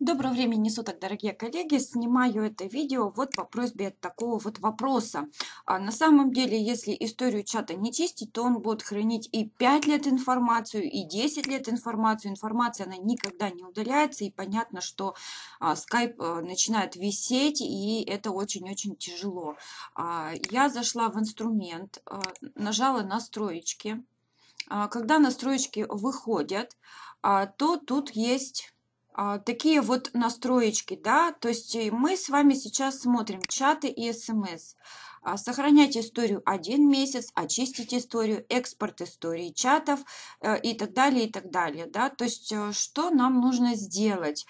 Доброго времени суток, дорогие коллеги! Снимаю это видео вот по просьбе такого вот вопроса. А на самом деле, если историю чата не чистить, то он будет хранить и 5 лет информацию, и 10 лет информацию. Информация, она никогда не удаляется, и понятно, что а, Skype а, начинает висеть, и это очень-очень тяжело. А, я зашла в инструмент, а, нажала «Настроечки». А, когда настроечки выходят, а, то тут есть а, такие вот настроечки, да, то есть э, мы с вами сейчас смотрим чаты и смс. А, Сохранять историю один месяц, очистить историю, экспорт истории чатов э, и так далее, и так далее, да, то есть э, что нам нужно сделать?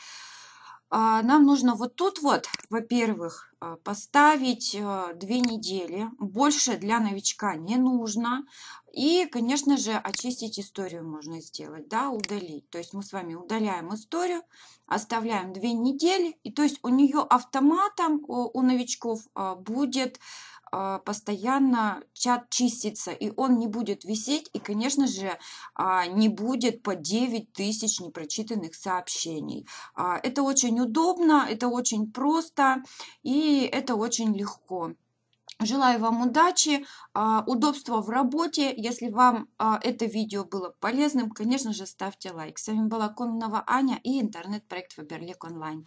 А, нам нужно вот тут вот, во-первых, а, поставить а, две недели. Больше для новичка не нужно. И, конечно же, очистить историю можно сделать, да, удалить. То есть мы с вами удаляем историю, оставляем две недели. И то есть у нее автоматом, у новичков а, будет постоянно чат чистится, и он не будет висеть, и, конечно же, не будет по 9 тысяч непрочитанных сообщений. Это очень удобно, это очень просто, и это очень легко. Желаю вам удачи, а, удобства в работе. Если вам а, это видео было полезным, конечно же, ставьте лайк. С вами была Кононова Аня и интернет-проект Фаберлик Онлайн.